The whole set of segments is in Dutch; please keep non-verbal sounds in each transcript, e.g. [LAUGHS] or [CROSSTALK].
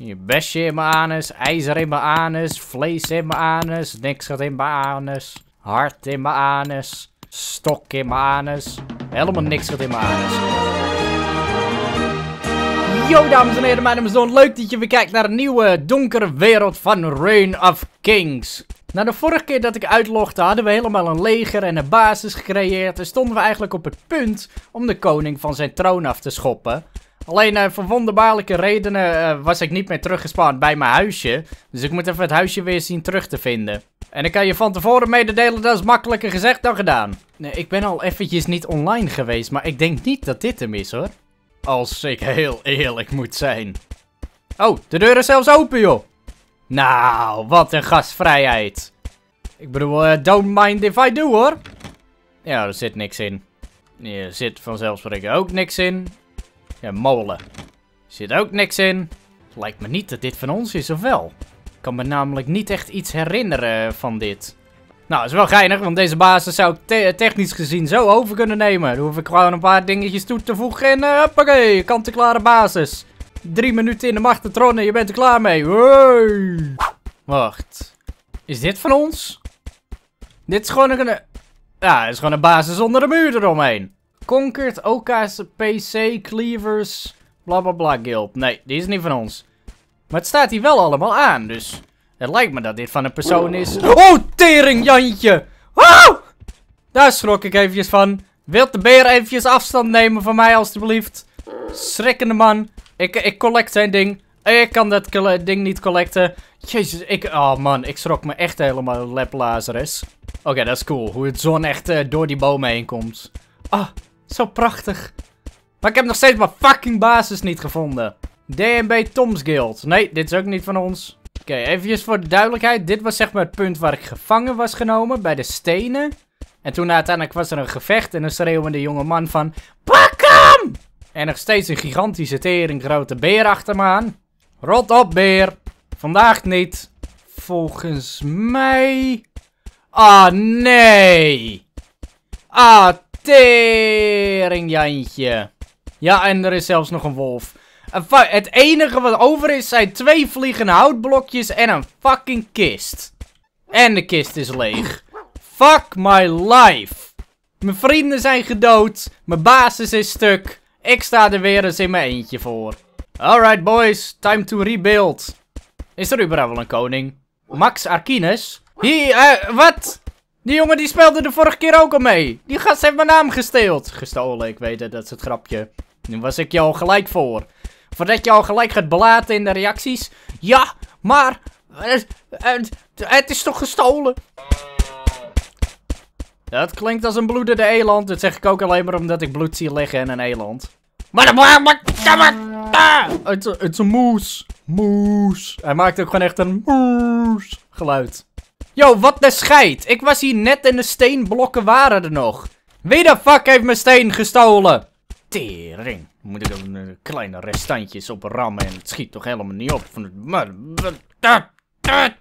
Je besje in mijn anus, ijzer in mijn anus, vlees in mijn anus, niks gaat in mijn anus, hart in mijn anus, stok in mijn anus. Helemaal niks gaat in mijn anus. Yo dames en heren, mijn naam Leuk dat je weer kijkt naar een nieuwe donkere wereld van Reign of Kings. Na de vorige keer dat ik uitlogde hadden we helemaal een leger en een basis gecreëerd. En stonden we eigenlijk op het punt om de koning van zijn troon af te schoppen. Alleen uh, voor wonderbaarlijke redenen eh, was ik niet meer teruggespaard bij mijn huisje. Dus ik moet even het huisje weer zien terug te vinden. En ik kan je van tevoren mededelen, dat is makkelijker gezegd dan gedaan. Nee, ik ben al eventjes niet online geweest, maar ik denk niet dat dit hem is hoor. Als ik heel eerlijk moet zijn. Oh, de deur is zelfs open joh. Nou, wat een gastvrijheid. Ik bedoel, eh, don't mind if I do hoor. Ja, er zit niks in. Er zit vanzelfsprekend ook niks in. Ja, molen. Zit ook niks in. Lijkt me niet dat dit van ons is, of wel? Ik kan me namelijk niet echt iets herinneren van dit. Nou, is wel geinig, want deze basis zou ik technisch gezien zo over kunnen nemen. Dan hoef ik gewoon een paar dingetjes toe te voegen en uh, hoppakee, kant-en-klare basis. Drie minuten in de machtentron tronnen. je bent er klaar mee. Wacht. Is dit van ons? Dit is gewoon een... Ja, het is gewoon een basis zonder de muur eromheen. Conquered, OK's, PC, Cleavers, bla bla bla guild. Nee, die is niet van ons. Maar het staat hier wel allemaal aan, dus... Het lijkt me dat dit van een persoon is... Oh, tering Jantje! Daar schrok ik eventjes van. Wilt de beer eventjes afstand nemen van mij, alstublieft? Schrikkende man. Ik, ik collect zijn ding. Ik kan dat ding niet collecten. Jezus, ik... Oh man, ik schrok me echt helemaal lep Oké, dat is cool. Hoe het zon echt eh, door die bomen heen komt. Ah, zo prachtig. Maar ik heb nog steeds mijn fucking basis niet gevonden. DNB Toms Guild. Nee, dit is ook niet van ons. Oké, okay, eventjes voor de duidelijkheid. Dit was zeg maar het punt waar ik gevangen was genomen. Bij de stenen. En toen uiteindelijk was er een gevecht. En een schreeuwende jonge man van... Pak hem! En nog steeds een gigantische tering grote beer achter me aan. Rot op beer. Vandaag niet. Volgens mij... Ah, nee. Ah, Teringjantje. Ja, en er is zelfs nog een wolf. En eh, het enige wat over is zijn twee vliegende houtblokjes en een fucking kist. En de kist is leeg. Fuck my life. Mijn vrienden zijn gedood. Mijn basis is stuk. Ik sta er weer eens in mijn eentje voor. Alright boys, time to rebuild. Is er überhaupt wel een koning? Max Arkines? Hier, eh, wat? Die jongen die speelde de vorige keer ook al mee. Die gast heeft mijn naam gesteeld. Gestolen, ik weet het, dat is het grapje. Nu was ik je al gelijk voor. Voordat je al gelijk gaat belaten in de reacties. Ja, maar... Het, het is toch gestolen? Dat klinkt als een bloedende eland. Dat zeg ik ook alleen maar omdat ik bloed zie liggen in een eland. Maar Het is een moes. Moes. Hij maakt ook gewoon echt een moes geluid. Yo, wat de scheid. Ik was hier net en de steenblokken waren er nog. Wie de fuck heeft mijn steen gestolen? Tering. Moet ik een eh, kleine restantjes op rammen en het schiet toch helemaal niet op van het...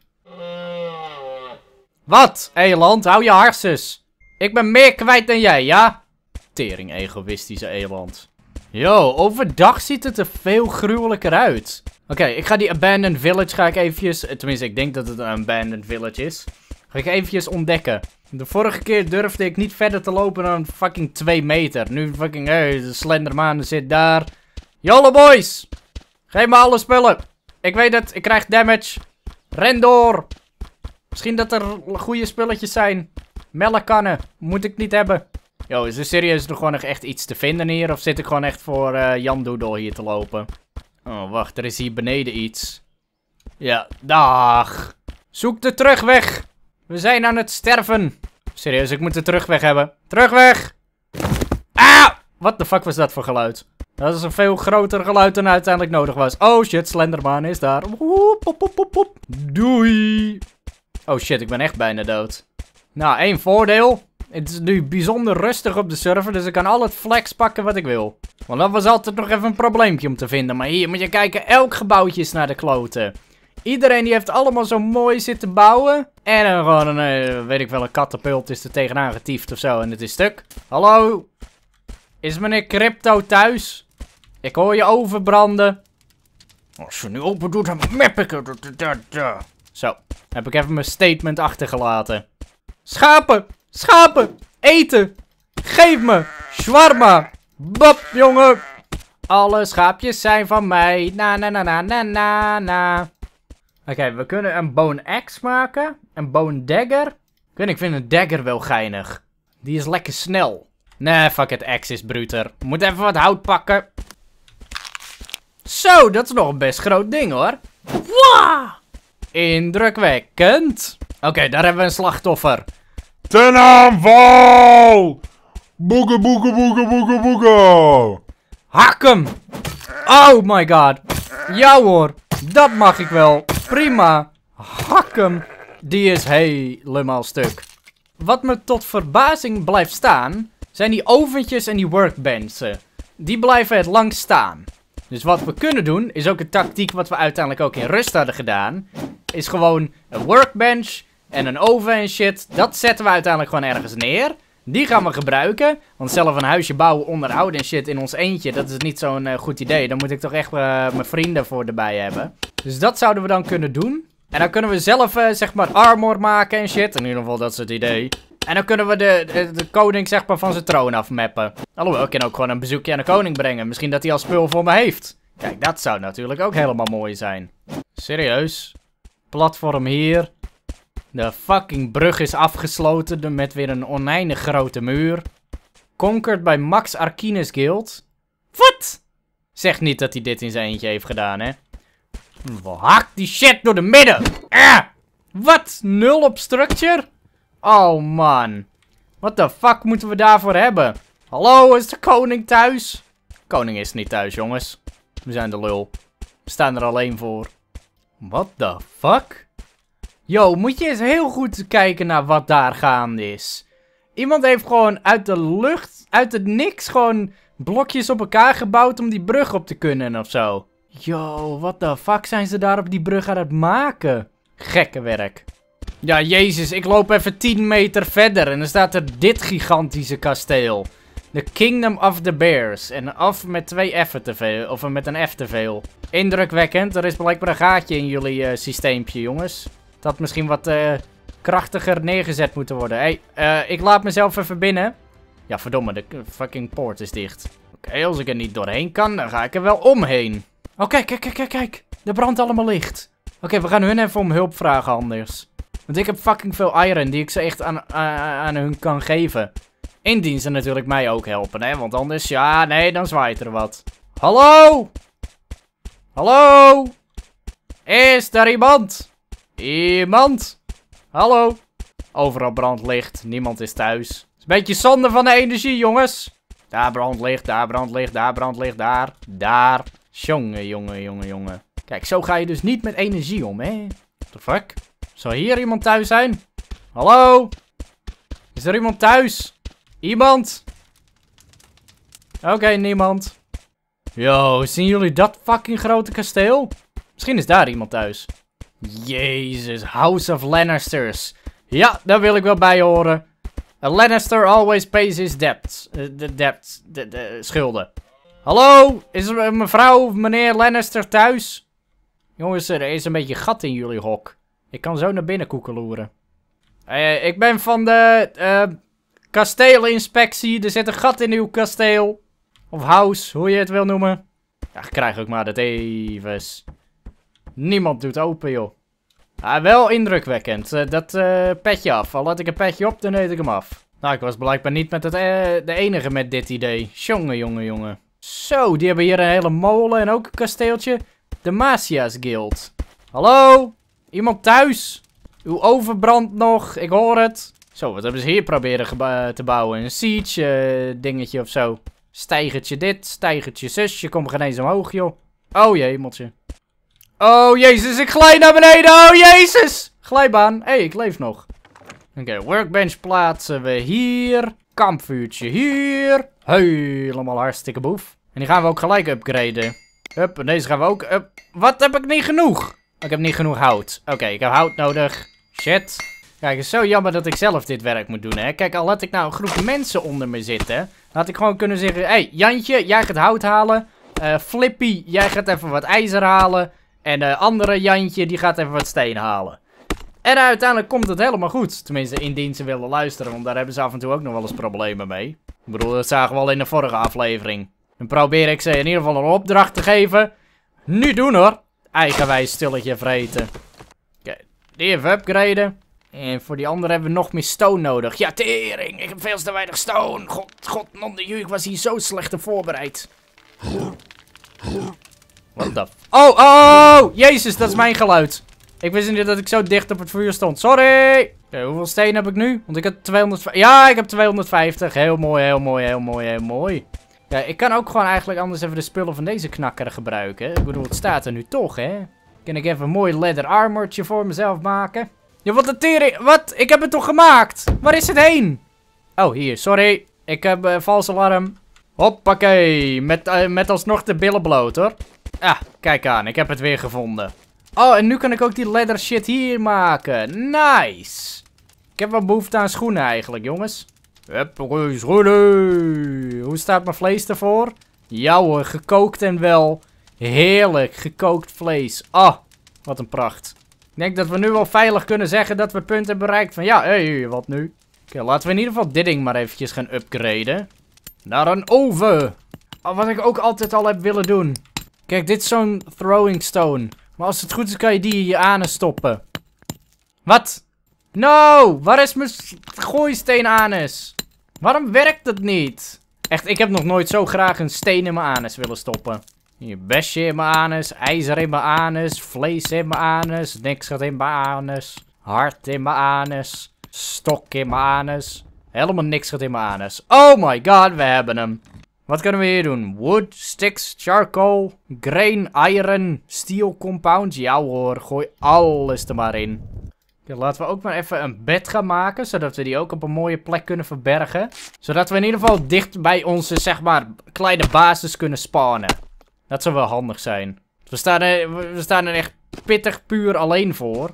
Wat, eland? Hou je harses. Ik ben meer kwijt dan jij, ja? Tering egoïstische eland. Yo, overdag ziet het er veel gruwelijker uit. Oké, ik ga die abandoned village ga ik eventjes... Eh, tenminste, ik denk dat het een abandoned village is. Ga ik eventjes ontdekken. De vorige keer durfde ik niet verder te lopen dan fucking 2 meter. Nu fucking, hey, de slenderman zit daar. Jolle boys! Geef me alle spullen. Ik weet het, ik krijg damage. Ren door. Misschien dat er goede spulletjes zijn. Melkkannen. Moet ik niet hebben. Yo, is er serieus nog gewoon nog echt iets te vinden hier? Of zit ik gewoon echt voor uh, Jan Doedel hier te lopen? Oh, wacht. Er is hier beneden iets. Ja, dag. Zoek de terugweg. We zijn aan het sterven. Serieus, ik moet de terugweg hebben. Terugweg! Ah! Wat de fuck was dat voor geluid? Dat is een veel groter geluid dan uiteindelijk nodig was. Oh shit, Slenderman is daar. Oep, Doei! Oh shit, ik ben echt bijna dood. Nou, één voordeel. Het is nu bijzonder rustig op de server, dus ik kan al het flex pakken wat ik wil. Want dat was altijd nog even een probleempje om te vinden. Maar hier moet je kijken, elk gebouwtje is naar de kloten. Iedereen die heeft allemaal zo mooi zitten bouwen. En dan gewoon een, eh, weet ik wel, een katapult is er tegenaan getiefd of zo. En het is stuk. Hallo? Is meneer Crypto thuis? Ik hoor je overbranden. Als je nu open doet, dan map ik het. Zo, heb ik even mijn statement achtergelaten. Schapen! Schapen. Eten. Geef me. Shawarma. Bap, jongen. Alle schaapjes zijn van mij. Na, na, na, na, na, na, na. Oké, we kunnen een bone axe maken. Een bone dagger. Ik ik vind een dagger wel geinig. Die is lekker snel. Nee, fuck het, axe is bruter. Moet even wat hout pakken. Zo, dat is nog een best groot ding hoor. Wow! Indrukwekkend. Oké, daar hebben we een slachtoffer. Ten aanval! Boege, boege, boege, boege, boege! Hak hem! Oh my god! Ja hoor, dat mag ik wel. Prima. Hak hem. Die is helemaal stuk. Wat me tot verbazing blijft staan, zijn die oventjes en die workbenchen. Die blijven het lang staan. Dus wat we kunnen doen, is ook een tactiek wat we uiteindelijk ook in rust hadden gedaan. Is gewoon een workbench en een oven en shit. Dat zetten we uiteindelijk gewoon ergens neer. Die gaan we gebruiken. Want zelf een huisje bouwen, onderhouden en shit in ons eentje, dat is niet zo'n eh, goed idee. Dan moet ik toch echt eh, mijn vrienden voor erbij hebben. Dus dat zouden we dan kunnen doen. En dan kunnen we zelf, eh, zeg maar, armor maken en shit. In ieder geval, dat is het idee. En dan kunnen we de, de, koning, zeg maar, van zijn troon afmappen. Alhoewel, ik kan ook gewoon een bezoekje aan de koning brengen. Misschien dat hij al spul voor me heeft. Kijk, dat zou natuurlijk ook helemaal mooi zijn. Serieus. Platform hier. De fucking brug is afgesloten met weer een oneindig grote muur. Conquered bij Max Arquines Guild. Wat? Zeg niet dat hij dit in zijn eentje heeft gedaan, hè. Hak die shit door de midden. Ah! Wat? Nul op structure? Oh, man. Wat de fuck moeten we daarvoor hebben? Hallo, is de koning thuis? Koning is niet thuis, jongens. We zijn de lul. We staan er alleen voor. What the fuck? Yo, moet je eens heel goed kijken naar wat daar gaande is. Iemand heeft gewoon uit de lucht, uit het niks, gewoon blokjes op elkaar gebouwd om die brug op te kunnen of zo. Yo, what the fuck zijn ze daar op die brug aan het maken? Gekke werk. Ja, jezus, ik loop even 10 meter verder en dan staat er dit gigantische kasteel. The Kingdom of the Bears. En af met twee F'en te veel, of met een F te veel. Indrukwekkend, er is blijkbaar een gaatje in jullie eh, systeempje, jongens dat misschien wat eh, krachtiger neergezet moeten worden. Hé, hey, eh, ik laat mezelf even binnen. Ja, verdomme, de fucking poort is dicht. Oké, als ik er niet doorheen kan, dan ga ik er wel omheen. Oké, oh, kijk, kijk, kijk, kijk, kijk. Er brandt allemaal licht. Oké, we gaan hun even om hulp vragen anders. Want ik heb fucking veel iron die ik ze echt aan, aan, aan hun kan geven. Indien ze natuurlijk mij ook helpen, hè. Want anders, ja, nee, dan zwaait er wat. Hallo? Hallo? Is er iemand? Iemand? Hallo? Overal brandlicht. Niemand is thuis. Is een beetje zonde van de energie, jongens. Daar brandlicht, daar brandlicht, daar brandlicht, daar. Daar. Jongen, jongen, jongen, jongen. Kijk, zo ga je dus niet met energie om, hè? What the fuck? Zou hier iemand thuis zijn? Hallo? Is er iemand thuis? Iemand? Oké, niemand. Yo, zien jullie dat fucking grote kasteel? Misschien is daar iemand thuis. Jezus, House of Lannisters. Ja, daar wil ik wel bij horen. A Lannister always pays his debts. Eh, de debts, de, schulden. Hallo, is er mevrouw of meneer Lannister thuis? Jongens, er is een beetje gat in jullie hok. Ik kan zo naar binnen koekeloeren. Uh, ik ben van de eh, kasteelinspectie. Er zit een gat in uw kasteel. Of house, hoe je het wil noemen. Ja, krijg ik maar dat even. Niemand doet open, joh. Ah, wel indrukwekkend. Eh, dat uh, petje af. Al had ik een petje op, dan deed ik hem af. Nou, ik was blijkbaar niet met het, eh, de enige met dit idee. Jongen, jongen, jongen. Zo, die hebben hier een hele molen en ook een kasteeltje. De Masia's Guild. Hallo? Iemand thuis? Uw oven nog, ik hoor het. Zo, wat hebben ze hier proberen te bouwen? Een siege dingetje of zo. Stijgertje dit, stijgertje zusje. Kom geen eens omhoog, joh. Oh jee, motje. Oh, jezus, ik glijd naar beneden. Oh, jezus. Glijbaan. Hé, hey, ik leef nog. Oké, workbench plaatsen we hier. Kampvuurtje hier. Helemaal hartstikke boef. En die gaan we ook gelijk upgraden. Hup, en deze gaan we ook up. Wat heb ik niet genoeg? Ik heb niet genoeg hout. Oké, ik heb hout nodig. Shit. Kijk, het is zo jammer dat ik zelf dit werk moet doen, hè. Kijk, al had ik nou een groep mensen onder me zitten... had ik gewoon kunnen zeggen... Hé, hey, Jantje, jij gaat hout halen. Eh, Flippy, jij gaat even wat ijzer halen. En de eh, andere Jantje, die gaat even wat steen halen. En uiteindelijk komt het helemaal goed. Tenminste, indien ze willen luisteren, want daar hebben ze af en toe ook nog wel eens problemen mee. Ik bedoel, dat zagen we al in de vorige aflevering. Dan probeer ik ze in ieder geval een opdracht te geven. Nu doen hoor. Eigenwijs stilletje vreten. Oké, die even upgraden. En voor die andere hebben we nog meer stone nodig. Ja, tering. Ik heb veel te weinig stone. God, god, non de ik was hier zo slecht voorbereid. Wat dat? Oh oh, oh, oh, oh! Jezus, dat is mijn geluid. Ik wist niet dat ik zo dicht op het vuur stond. Sorry! hoeveel stenen heb ik nu? Want ik heb 250... Ja, ik heb 250. Heel mooi, heel mooi, heel mooi, heel mooi. Ja, ik kan ook gewoon eigenlijk anders even de spullen van deze knakker gebruiken. Ik bedoel, het staat er nu toch, hè? Kan ik even een mooi leather armortje voor mezelf maken? Ja, wat de tering... Wat? Ik heb het toch gemaakt? Waar is het heen? Oh, hier. Sorry. Ik heb uh, vals alarm. Hoppakee. Met, eh, met alsnog de billen bloot, hoor. Ah, kijk aan. Ik heb het weer gevonden. Oh, en nu kan ik ook die leather shit hier maken. Nice. Ik heb wel behoefte aan schoenen eigenlijk, jongens. schoenen. Hoe staat mijn vlees ervoor? Ja hoor, gekookt en wel. Heerlijk, gekookt vlees. Ah, oh, wat een pracht. Ik denk dat we nu wel veilig kunnen zeggen dat we punten bereikt van... Ja, hé, wat nu? Oké, laten we in ieder geval dit ding maar eventjes gaan upgraden. Naar een oven. Oh, wat ik ook altijd al heb willen doen. Kijk, dit is zo'n throwing stone. Maar als het goed is, kan je die in je anus stoppen. Wat? No! Waar is mijn gooisteen anus? Waarom werkt dat niet? Echt, ik heb nog nooit zo graag een steen in mijn anus willen stoppen. Hier, besje in mijn anus, ijzer in mijn anus, vlees in mijn anus, niks gaat in mijn anus, hart in mijn anus, stok in mijn anus. Helemaal niks gaat in mijn anus. Oh my god, we hebben hem. Wat kunnen we hier doen? Wood, sticks, charcoal, grain, iron, steel compounds. Ja hoor, gooi alles er maar in. Oké, laten we ook maar even een bed gaan maken, zodat we die ook op een mooie plek kunnen verbergen. Zodat we in ieder geval dicht bij onze, zeg maar, kleine basis kunnen spawnen. Dat zou wel handig zijn. We staan er, we staan er echt pittig puur alleen voor.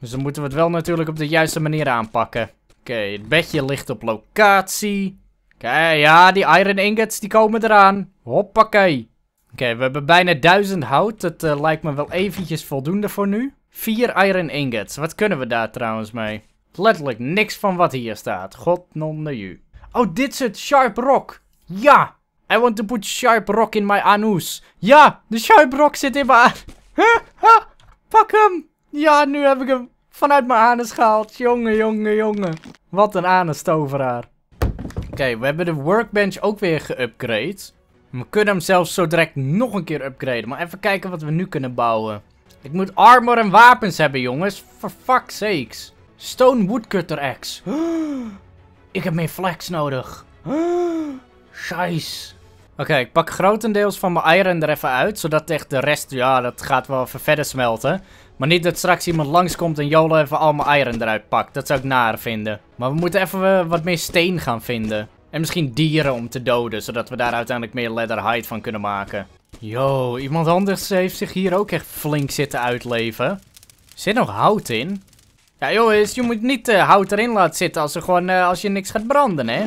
Dus dan moeten we het wel natuurlijk op de juiste manier aanpakken. Oké, het bedje ligt op locatie. Kijk, ja, die iron ingots die komen eraan. Hoppakee. Oké, we hebben bijna duizend hout. Dat eh, lijkt me wel eventjes voldoende voor nu. Vier iron ingots. Wat kunnen we daar trouwens mee? Letterlijk niks van wat hier staat. God non Oh, dit is het. Sharp rock. Ja. I want to put sharp rock in my anus. Ja, de sharp rock zit in mijn [LAUGHS] huh? Pak hem. Ja, nu heb ik hem vanuit mijn anus gehaald. Jongen, jongen, jongen. Wat een anus toveraar. Oké, we hebben de workbench ook weer geüpgrade. We kunnen hem zelfs zo direct nog een keer upgraden. Maar even kijken wat we nu kunnen bouwen. Ik moet armor en wapens hebben, jongens. For fuck's sakes. Stone Woodcutter Axe. [GASPS] Ik heb meer flex nodig. Shit. [GASPS] Oké, ik pak grotendeels van mijn iron er even uit. Zodat echt de rest, ja, dat gaat wel even verder smelten. Maar niet dat straks iemand langskomt en Jolo even al mijn eieren eruit pakt. Dat zou ik naar vinden. Maar we moeten even eh, wat meer steen gaan vinden. En misschien dieren om te doden, zodat we daar uiteindelijk meer leather hide van kunnen maken. Yo, iemand anders heeft zich hier ook echt flink zitten uitleven. Zit nog hout in? Ja jongens, je moet niet eh, hout erin laten zitten als, er gewoon, eh, als je niks gaat branden, hè?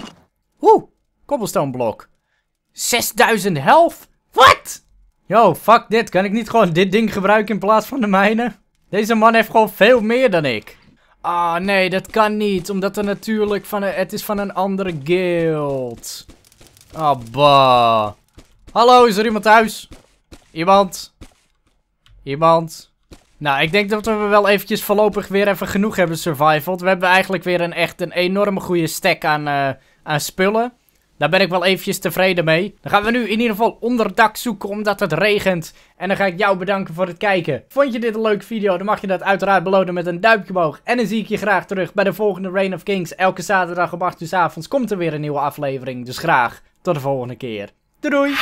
Oeh, cobblestone blok. 6000 health? Wat? Yo, fuck dit. Kan ik niet gewoon dit ding gebruiken in plaats van de mijne? Deze man heeft gewoon veel meer dan ik. Ah, oh, nee, dat kan niet. Omdat er natuurlijk van een, het is van een andere guild. Ah, oh, Hallo, is er iemand thuis? Iemand? Iemand? Nou, ik denk dat we wel eventjes voorlopig weer even genoeg hebben survivaled. We hebben eigenlijk weer een echt een enorme goede stack aan, eh, aan spullen. Daar ben ik wel eventjes tevreden mee. Dan gaan we nu in ieder geval onderdak zoeken omdat het regent. En dan ga ik jou bedanken voor het kijken. Vond je dit een leuke video? Dan mag je dat uiteraard belonen met een duimpje omhoog. En dan zie ik je graag terug bij de volgende Reign of Kings. Elke zaterdag om 8 uur avonds komt er weer een nieuwe aflevering. Dus graag tot de volgende keer. doei!